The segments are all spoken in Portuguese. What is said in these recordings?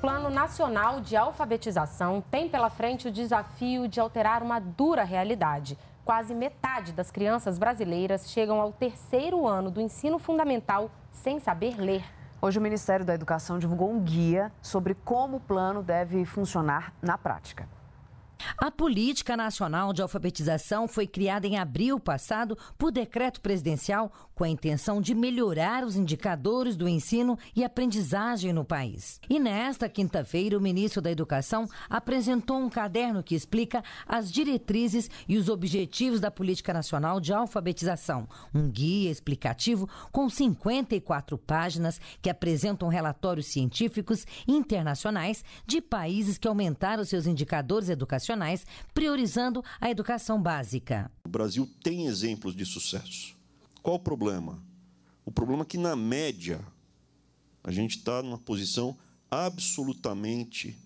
Plano Nacional de Alfabetização tem pela frente o desafio de alterar uma dura realidade. Quase metade das crianças brasileiras chegam ao terceiro ano do ensino fundamental sem saber ler. Hoje, o Ministério da Educação divulgou um guia sobre como o plano deve funcionar na prática. A Política Nacional de Alfabetização foi criada em abril passado por decreto presidencial com a intenção de melhorar os indicadores do ensino e aprendizagem no país. E nesta quinta-feira, o ministro da Educação apresentou um caderno que explica as diretrizes e os objetivos da Política Nacional de Alfabetização, um guia explicativo com 54 páginas que apresentam relatórios científicos internacionais de países que aumentaram seus indicadores educacionais mais, priorizando a educação básica. O Brasil tem exemplos de sucesso. Qual o problema? O problema é que, na média, a gente está numa posição absolutamente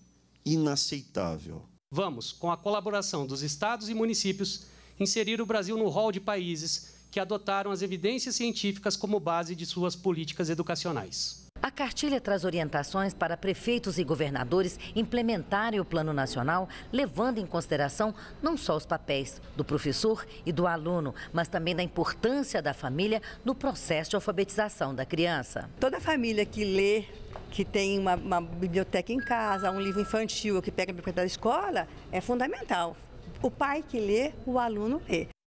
inaceitável. Vamos, com a colaboração dos estados e municípios, inserir o Brasil no rol de países que adotaram as evidências científicas como base de suas políticas educacionais. A cartilha traz orientações para prefeitos e governadores implementarem o Plano Nacional, levando em consideração não só os papéis do professor e do aluno, mas também da importância da família no processo de alfabetização da criança. Toda família que lê, que tem uma, uma biblioteca em casa, um livro infantil, que pega a biblioteca da escola, é fundamental. O pai que lê, o aluno lê.